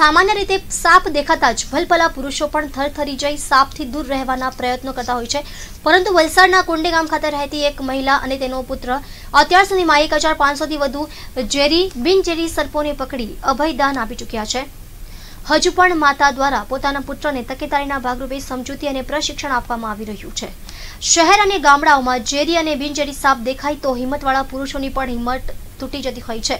સામાન્ય રીતે સાપ દેખાતા જ ભલભલા પુરુષો પણ થરથરી જઈ સાપથી દૂર રહેવાના પ્રયત્નો કરતા હોય છે પરંતુ વલસાડના કુંડે ગામ ખાતે રહેતી એક મહિલા અને તેનો પુત્ર અત્યાર સુધીમાં એક હજાર પાંચસોથી વધુ ઝેરી બિનઝેરી સર્પોને પકડી અભયદાન આપી ચૂક્યા છે હજુ પણ માતા દ્વારા પોતાના પુત્રને તકેદારીના ભાગરૂપે સમજૂતી અને પ્રશિક્ષણ આપવામાં આવી રહ્યું છે શહેર અને ગામડાઓમાં ઝેરી અને બિનઝેરી સાપ દેખાય તો હિંમતવાળા પુરુષોની પણ હિંમત તૂટી જતી હોય છે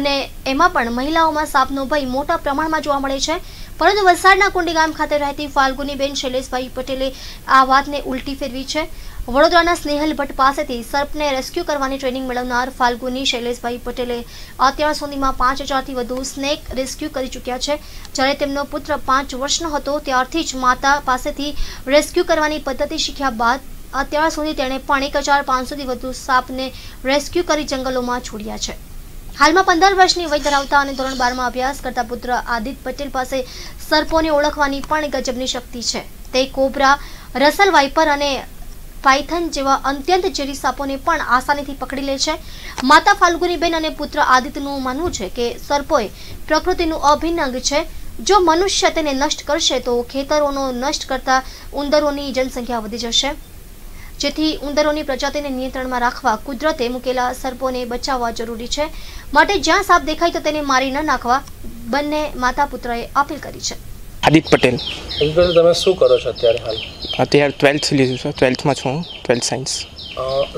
અને એમાં પણ મહિલાઓમાં સાપનો ભય મોટા પ્રમાણમાં જોવા મળે છે પરંતુ વલસાડના કુંડી ગામ ખાતે રહેતી બેન શૈલેષભાઈ પટેલે આ વાતને ઉલટી ફેરવી છે વડોદરાના સ્નેહલ ભટ્ટ પાસેથી સર્પને રેસ્ક્યુ કરવાની ટ્રેનિંગ મેળવનાર ફાલ્ગુની શૈલેષભાઈ પટેલે અત્યાર સુધીમાં પાંચ હજારથી વધુ સ્નેક રેસ્ક્યુ કરી ચૂક્યા છે જ્યારે તેમનો પુત્ર પાંચ વર્ષનો હતો ત્યારથી જ માતા પાસેથી રેસ્ક્યુ કરવાની પદ્ધતિ શીખ્યા બાદ અત્યાર સુધી તેણે પણ એક હજાર પાંચસોથી વધુ સાપને રેસ્ક્યુ કરી જંગલોમાં છોડ્યા છે હાલમાં પંદર વર્ષની વય ધરાવતા અને ધોરણ બારમાં અભ્યાસ કરતા પુત્ર આદિત્ય પટેલ પાસે સર્પોને ઓળખવાની પણ ગજબની શક્તિ છે તે કોબરા રસલ વાઇપર અને પાઇથન જેવા અત્યંત ઝેરી સાપોને પણ આસાનીથી પકડી લે છે માતા ફાલ્ગુનીબેન અને પુત્ર આદિત્યનું માનવું છે કે સર્પોએ પ્રકૃતિનું અભિન્ન અંગ છે જો મનુષ્ય તેને નષ્ટ કરશે તો ખેતરોનો નષ્ટ કરતા ઉંદરોની જનસંખ્યા વધી જશે જેથી ઉંદરોની પ્રજાતિને નિયંત્રણમાં રાખવા કુદરતે મૂકેલા સર્પોને બચાવવા જરૂરી છે માટે જ્યાં સાપ દેખાય તો તેને મારી ન નાખવા બંને માતા પુત્રએ અપીલ કરી છે આદિત પટેલ તમે શું કરો છો અત્યારે હાલ અત્યારે ટ્વેલ્થ લીધું છે ટ્વેલ્થમાં છું હું ટ્વેલ્થ સાયન્સ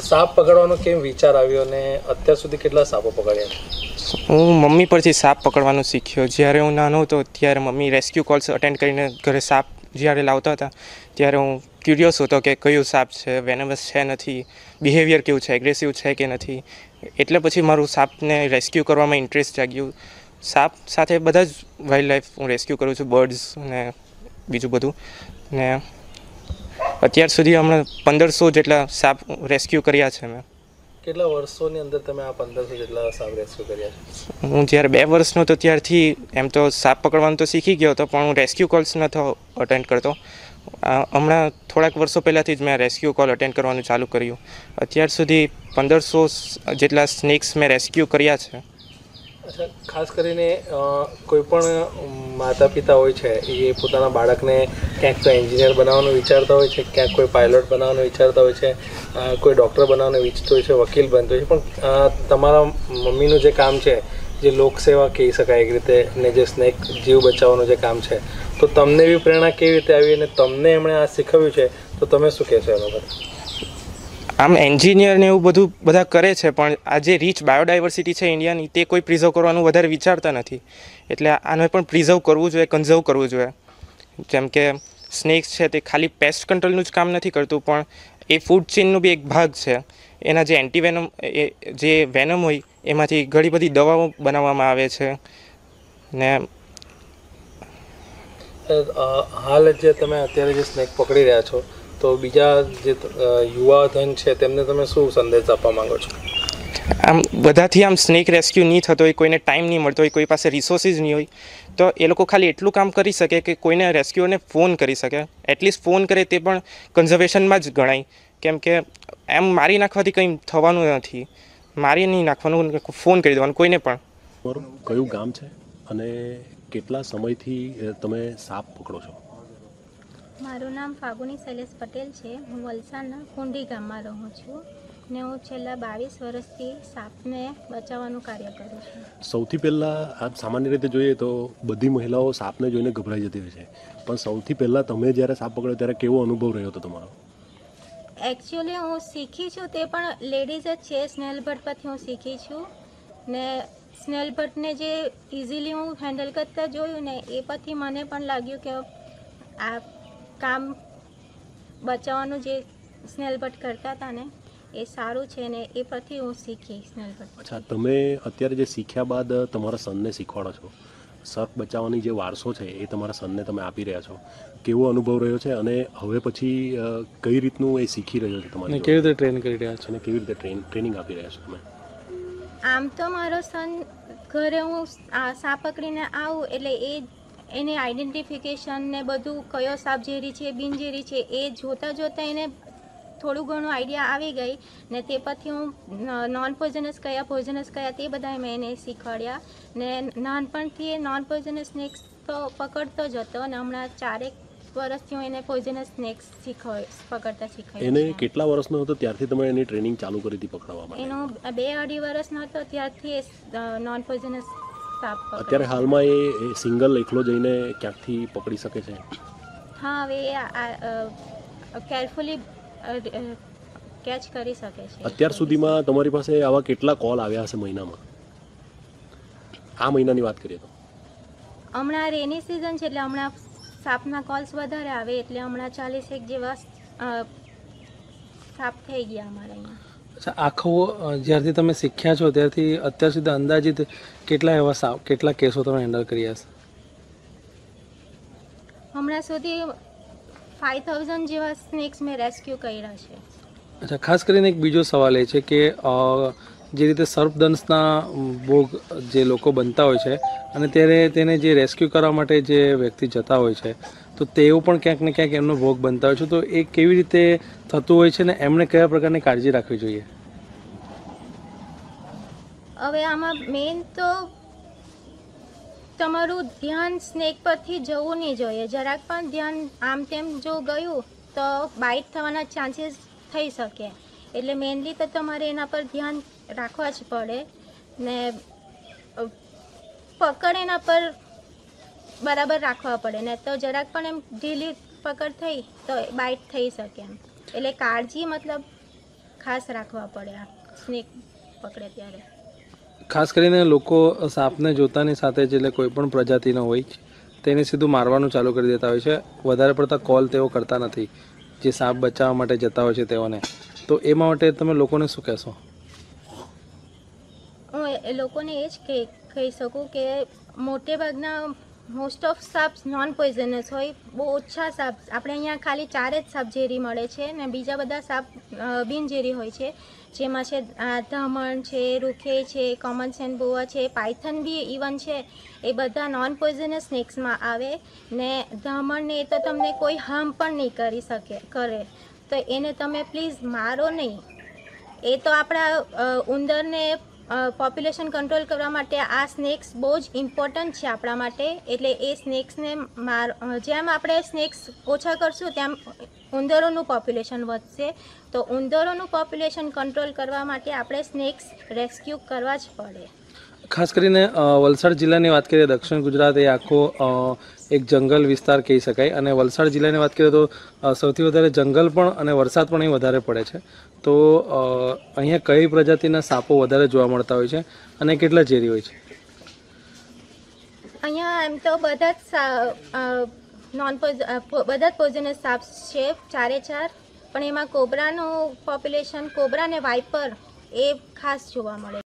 સાપ પકડવાનો કેમ વિચાર આવ્યો અને અત્યાર સુધી કેટલા સાપો પકડ્યા હું મમ્મી પરથી સાપ પકડવાનું શીખ્યો જ્યારે હું નાનો હતો ત્યારે મમ્મી રેસ્ક્યુ કોલ્સ અટેન્ડ કરીને ઘરે સાપ જ્યારે લાવતા હતા ત્યારે હું ક્યુરિયસ હતો કે કયું સાપ છે વેનમસ છે નથી બિહેવિયર કેવું છે એગ્રેસિવ છે કે નથી એટલે પછી મારું સાપને રેસ્ક્યુ કરવામાં ઇન્ટરેસ્ટ જાગ્યું સાપ સાથે બધા જ વાઇલ્ડ લાઈફ હું રેસ્ક્યુ કરું છું બર્ડ્સ ને બીજું બધું ને અત્યાર સુધી હમણાં પંદરસો જેટલા સાપ રેસ્ક્યુ કર્યા છે મેં કેટલા વર્ષોની અંદર તમે આ પંદરસો જેટલા સાપ રેસ્ક્યુ કર્યા હું જ્યારે બે વર્ષનો હતો ત્યારથી એમ તો સાપ પકડવાનું તો શીખી ગયો હતો પણ હું રેસ્ક્યુ કોલ્સ નહોતો અટેન્ડ કરતો હમણાં થોડાક વર્ષો પહેલાંથી જ મેં રેસ્ક્યુ કોલ અટેન્ડ કરવાનું ચાલુ કર્યું અત્યાર સુધી પંદરસો જેટલા સ્નેક્સ મેં રેસ્ક્યુ કર્યા છે ખાસ કરીને કોઈ પણ માતા પિતા હોય છે એ પોતાના બાળકને ક્યાંક તો એન્જિનિયર બનાવવાનું વિચારતા હોય છે ક્યાંક કોઈ પાયલોટ બનાવવાનું વિચારતા હોય છે કોઈ ડૉક્ટર બનાવવાનું વિચતો હોય છે વકીલ બનતો હોય છે પણ તમારા મમ્મીનું જે કામ છે જે લોકસેવા કહી શકાય એક રીતે ને જે સ્નેક જીવ બચાવવાનું જે કામ છે તો તમને એવી પ્રેરણા કેવી રીતે આવી અને તમને એમણે આ શીખવ્યું છે તો તમે શું કહેશો એના પર આમ એન્જિનિયર ને એવું બધું બધા કરે છે પણ આ જે રીચ બાયોડાયવર્સિટી છે ઇન્ડિયાની તે કોઈ પ્રિઝર્વ કરવાનું વધારે વિચારતા નથી એટલે આને પણ પ્રિઝર્વ કરવું જોઈએ કન્ઝર્વ કરવું જોઈએ જેમ કે સ્નેક્સ છે તે ખાલી પેસ્ટ કંટ્રોલનું જ કામ નથી કરતું પણ એ ફૂડ ચેનનો બી એક ભાગ છે એના જે એન્ટીવેનમ એ જે વેનમ હોય એમાંથી ઘણી બધી દવાઓ બનાવવામાં આવે છે ને હાલ જે તમે અત્યારે જે સ્નેક પકડી રહ્યા છો તો બીજા જે યુવા ધન છે તેમને તમે શું સંદેશ આપવા માંગો છો આમ બધાથી આમ સ્નેક રેસ્ક્યુ નહીં થતો હોય કોઈને ટાઈમ નહીં મળતો હોય કોઈ પાસે રિસોર્સિસ નહીં હોય તો એ લોકો ખાલી એટલું કામ કરી શકે કે કોઈને રેસ્ક્યુઅરને ફોન કરી શકે એટલીસ્ટ ફોન કરે તે પણ કન્ઝર્વેશનમાં જ ગણાય કેમ કે એમ મારી નાખવાથી કંઈ થવાનું નથી મારી નહીં નાખવાનું ફોન કરી દેવાનું કોઈને પણ કયું ગામ છે અને કેટલા સમયથી તમે સાપ પકડો છો મારું નામ ફાગુની શૈલેષ પટેલ છે હું વલસાડના કુંડી ગામમાં રહું છું ને હું છેલ્લા બાવીસ વર્ષથી સાપને બચાવવાનું કાર્ય કરું છું સૌથી પહેલાં આપ સામાન્ય રીતે જોઈએ તો બધી મહિલાઓ સાપને જોઈને ગભરાઈ જતી હોય છે પણ સૌથી પહેલાં તમે જ્યારે સાપ પકડ્યો ત્યારે કેવો અનુભવ રહ્યો હતો તમારો એકચ્યુઅલી હું શીખી છું તે પણ લેડીઝ જ છે સ્નેલ ભટ્ટ પરથી હું શીખી છું ને સ્નેલ ભટ્ટને જે ઇઝીલી હું હેન્ડલ કરતા જોયું ને એ પરથી મને પણ લાગ્યું કે આ કામ બચાવવાનું જે સ્નેલબટ કરતા હતા ને એ સારું છે ને એ પરથી હું શીખી સ્નેલબટ અચ્છા તમે અત્યારે જે શીખ્યા બાદ તમારા સનને શીખવાડો છો સર્ફ બચાવવાની જે વારસો છે એ તમારા સનને તમે આપી રહ્યા છો કેવો અનુભવ રહ્યો છે અને હવે પછી કઈ રીતનું એ શીખી રહ્યો છે તમારે કેવી રીતે ટ્રેન કરી રહ્યા છો અને કેવી રીતે ટ્રેન ટ્રેનિંગ આપી રહ્યા છો તમે આમ તો મારો સન ઘરે હું સાપ પકડીને આવું એટલે એ જ એને આઈડેન્ટિફિકેશન ને બધું કયો સાપ ઝેરી છે બિનઝેરી છે એ જોતાં જોતાં એને થોડું ઘણું આઈડિયા આવી ગઈ ને તે પછી હું નોન પોઝનસ કયા પોઝનસ કયા તે બધા મેં એને શીખવાડ્યા ને નાનપણથી એ નોન પોઝનસ સ્નેક્સ તો પકડતો જ હતો અને હમણાં ચારેક વર્ષથી હું એને પોઝનસ સ્નેક્સ શીખવ પકડતા શીખવી એને કેટલા વર્ષનો હતો ત્યારથી તમે એની ટ્રેનિંગ ચાલુ કરી હતી પકડવામાં એનો બે અઢી વર્ષનો હતો ત્યારથી એ નોન પોઝનસ સાપ અત્યારે હાલમાં એ સિંગલ એકલો જઈને ક્યાંકથી પકડી શકે છે હા હવે કેરફુલી કેચ કરી શકે છે અત્યાર સુધીમાં તમારી પાસે આવા કેટલા કોલ આવ્યા હશે મહિનામાં આ મહિનાની વાત કરીએ તો હમણાં રેની સિઝન છે એટલે હમણાં સાપના કોલ્સ વધારે આવે એટલે હમણાં ચાલીસ એક જેવા સાપ થઈ ગયા અમારે અહીંયા અચ્છા આખું જ્યારથી તમે શીખ્યા છો ત્યારથી અત્યાર સુધી અંદાજિત કેટલા એવા સાવ કેટલા કેસો તમે હેન્ડલ કર્યા છે હમણાં સુધી ફાઇવ થાઉઝન્ડ જેવા સ્નેક્સ મેં રેસ્ક્યુ કર્યા છે અચ્છા ખાસ કરીને એક બીજો સવાલ એ છે કે જે રીતે સર્પદંશના ભોગ જે લોકો બનતા હોય છે અને ત્યારે તેને જે રેસ્ક્યુ કરવા માટે જે વ્યક્તિ જતા હોય છે તો તેઓ પણ ક્યાંક ને ક્યાંક એમનો ભોગ બનતા હોય છે તો એ કેવી રીતે થતું હોય છે ને એમણે કયા પ્રકારની કાળજી રાખવી જોઈએ હવે આમાં મેઇન તો તમારું ધ્યાન સ્નેક પરથી જવું નહીં જોઈએ જરાક પણ ધ્યાન આમ તેમ જો ગયું તો બાઇટ થવાના ચાન્સીસ થઈ શકે એટલે મેઇનલી તો તમારે એના પર ધ્યાન રાખવા જ પડે ને પકડ એના પર બરાબર રાખવા પડે ને તો જરાક પણ એમ ઢીલી પકડ થઈ તો બાઇટ થઈ શકે એમ એટલે કાળજી મતલબ ખાસ રાખવા પડે આ સ્નેક પકડે ત્યારે ખાસ કરીને લોકો સાપને જોતાની સાથે જ એટલે કોઈ પણ પ્રજાતિનો હોય તેને સીધું મારવાનું ચાલુ કરી દેતા હોય છે વધારે પડતા કોલ તેઓ કરતા નથી જે સાપ બચાવવા માટે જતા હોય છે તેઓને તો એ માટે તમે લોકોને શું કહેશો હું એ લોકોને એ જ કહી શકું કે મોટે ભાગના મોસ્ટ ઓફ સાપ્સ નોન પોઈઝનસ હોય બહુ ઓછા સાપ આપણે અહીંયા ખાલી ચાર જ સાપ ઝેરી મળે છે ને બીજા બધા સાપ બિનઝેરી હોય છે જેમાં છે ધમણ છે રૂખે છે કોમન સેન બોવા છે પાયથન બી ઇવન છે એ બધા નોન પોઈઝનસ સ્નેક્સમાં આવે ને ધમણને એ તો તમને કોઈ હાર્મ પણ નહીં કરી શકે કરે તો એને તમે પ્લીઝ મારો નહીં એ તો આપણા ઉંદરને પોપ્યુલેશન કંટ્રોલ કરવા માટે આ સ્નેક્સ બહુ જ ઇમ્પોર્ટન્ટ છે આપણા માટે એટલે એ સ્નેક્સને માર જેમ આપણે સ્નેક્સ ઓછા કરશું તેમ ઉંદરોનું પોપ્યુલેશન વધશે તો ઉંદરોનું પોપ્યુલેશન કંટ્રોલ કરવા માટે આપણે સ્નેક્સ રેસ્ક્યુ કરવા જ પડે ખાસ કરીને વલસાડ જિલ્લાની વાત કરીએ દક્ષિણ ગુજરાત એ આખો એક જંગલ વિસ્તાર કહી શકાય અને વલસાડ જિલ્લાની વાત કરીએ તો સૌથી વધારે જંગલ પણ અને વરસાદ પણ અહીં વધારે પડે છે તો અહીંયા કઈ પ્રજાતિના સાપો વધારે જોવા મળતા હોય છે અને કેટલા ઝેરી હોય છે અહીંયા એમ તો બધા જ નોન બધા જ પોઝિનસ સાપ છે ચારે ચાર પણ એમાં કોબરાનું પોપ્યુલેશન કોબરા અને વાઇપર એ ખાસ જોવા મળે